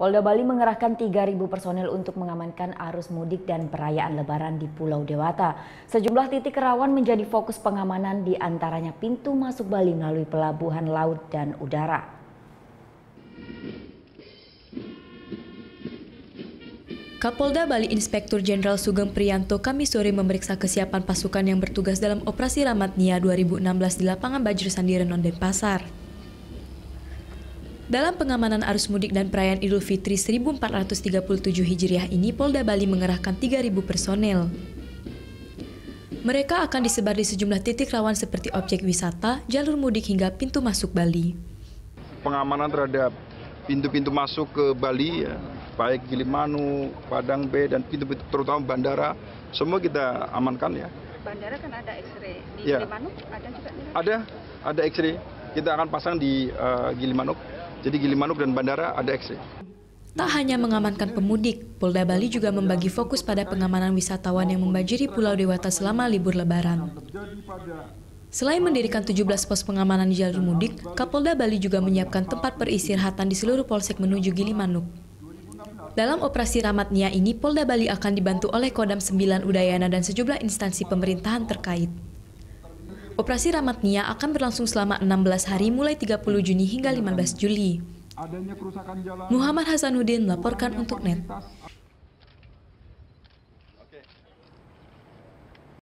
Polda Bali mengerahkan 3.000 personel untuk mengamankan arus mudik dan perayaan lebaran di Pulau Dewata. Sejumlah titik rawan menjadi fokus pengamanan di antaranya pintu masuk Bali melalui pelabuhan laut dan udara. Kapolda Bali Inspektur Jenderal Sugeng Priyanto kami sore memeriksa kesiapan pasukan yang bertugas dalam operasi Ramadnia 2016 di lapangan Bajur Sandi Renon Denpasar. Dalam pengamanan arus mudik dan perayaan Idul Fitri 1437 Hijriah ini, Polda Bali mengerahkan 3.000 personel. Mereka akan disebar di sejumlah titik rawan seperti objek wisata, jalur mudik hingga pintu masuk Bali. Pengamanan terhadap pintu-pintu masuk ke Bali, ya, baik Gilimanuk, Padang B, dan pintu-pintu terutama bandara, semua kita amankan ya bandara kan ada X-ray. Di ya. Gilimanuk ada juga? Ada, ada X-ray. Kita akan pasang di uh, Gilimanuk. Jadi Gilimanuk dan bandara ada ekstrim. Tak hanya mengamankan pemudik, Polda Bali juga membagi fokus pada pengamanan wisatawan yang membanjiri Pulau Dewata selama libur lebaran. Selain mendirikan 17 pos pengamanan di jalur mudik, Kapolda Bali juga menyiapkan tempat peristirahatan di seluruh polsek menuju Gilimanuk. Dalam operasi Ramatnia ini, Polda Bali akan dibantu oleh Kodam 9 Udayana dan sejumlah instansi pemerintahan terkait. Operasi Nia akan berlangsung selama 16 hari mulai 30 Juni hingga 15 Juli. Muhammad Hasanuddin melaporkan untuk NET.